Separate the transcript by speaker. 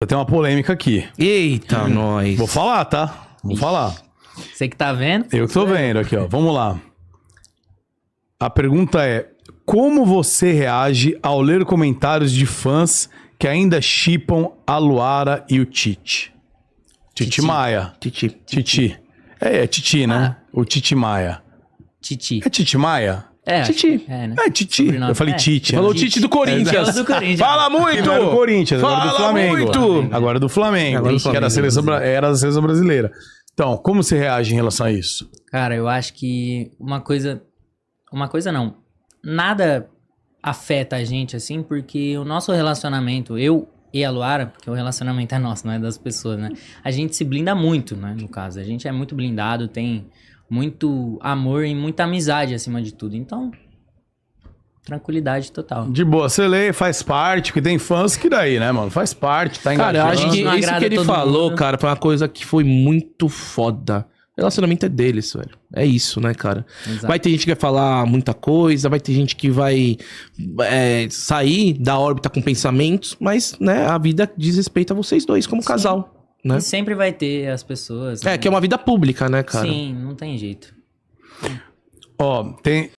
Speaker 1: Eu tenho uma polêmica aqui. Eita, hum. nós. Vou falar, tá? Vou Ixi. falar. Você que tá vendo? Eu que tô vendo aqui, ó. Vamos lá. A pergunta é: como você reage ao ler comentários de fãs que ainda chipam a Luara e o Tite? Titi Maia. Titi. Titi. É, é Titi, né? Ah. O Titi Maia. Titi. É Titi Maia?
Speaker 2: É, Titi.
Speaker 3: É, né? é, Titi. Sobrenome. Eu falei é. Tite. Falou né? Tite do Corinthians. do Corinthians. Fala muito! do Corinthians, Fala do Flamengo. muito! Agora do Flamengo. Agora do Flamengo. Que era, a seleção, era a seleção brasileira. Então, como você reage em relação a isso? Cara, eu acho que uma coisa... Uma coisa não. Nada afeta a gente, assim, porque o nosso relacionamento, eu e a Luara, porque o relacionamento é nosso, não é das pessoas, né? A gente se blinda muito, né, no caso. A gente é muito blindado, tem muito amor e muita amizade acima de tudo. Então, tranquilidade
Speaker 1: total. De boa, você lê, faz parte, porque tem fãs que daí, né, mano? Faz parte, tá engajado. Cara, eu acho que Não isso que ele falou, mundo. Né?
Speaker 2: cara, foi uma coisa que foi muito foda. relacionamento é deles, velho. É isso, né, cara? Exato. Vai ter gente que vai falar muita coisa, vai ter gente que vai é, sair da órbita com pensamentos, mas, né, a vida diz respeito a vocês dois como Sim. casal. Né? E
Speaker 3: sempre vai ter as pessoas. É, né? que é uma
Speaker 2: vida pública, né, cara? Sim,
Speaker 3: não tem jeito.
Speaker 2: Ó, tem,